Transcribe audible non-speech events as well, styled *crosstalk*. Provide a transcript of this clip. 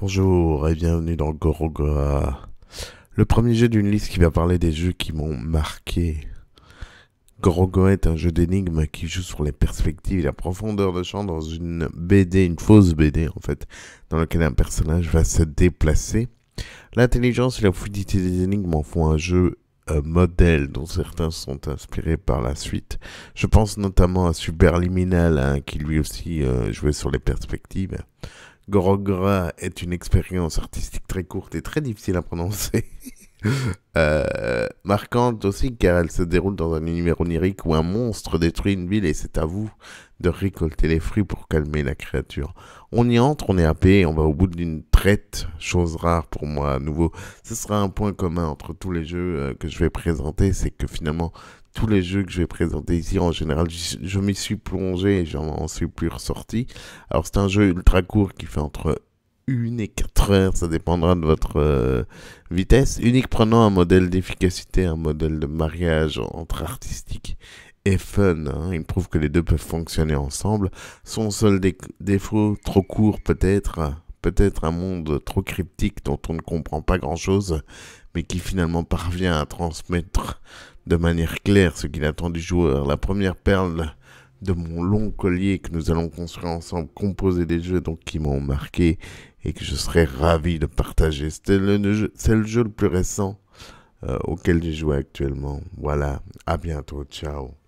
Bonjour et bienvenue dans Gorogoa. Le premier jeu d'une liste qui va parler des jeux qui m'ont marqué. Gorogoa est un jeu d'énigmes qui joue sur les perspectives et la profondeur de champ dans une BD, une fausse BD en fait, dans laquelle un personnage va se déplacer. L'intelligence et la fluidité des énigmes en font un jeu euh, modèle dont certains sont inspirés par la suite. Je pense notamment à Superliminal Liminal hein, qui lui aussi euh, jouait sur les perspectives Grogra est une expérience artistique très courte et très difficile à prononcer. *laughs* Euh, marquante aussi car elle se déroule dans un univers onirique où un monstre détruit une ville et c'est à vous de récolter les fruits pour calmer la créature. On y entre, on est et on va au bout d'une chose rare pour moi à nouveau. Ce sera un point commun entre tous les jeux euh, que je vais présenter, c'est que finalement, tous les jeux que je vais présenter ici, en général, je m'y suis plongé et j'en suis plus ressorti. Alors c'est un jeu ultra court qui fait entre 1 et 4 heures, ça dépendra de votre euh, vitesse. Unique prenant un modèle d'efficacité, un modèle de mariage entre artistique et fun. Hein. Il prouve que les deux peuvent fonctionner ensemble. Son seul défaut, trop court peut-être, peut-être un monde trop cryptique dont on ne comprend pas grand-chose, mais qui finalement parvient à transmettre de manière claire ce qu'il attend du joueur. La première perle de mon long collier que nous allons construire ensemble, composé des jeux donc qui m'ont marqué et que je serais ravi de partager. C'est le, le, jeu le plus récent euh, auquel j'ai joué actuellement. Voilà, à bientôt, ciao.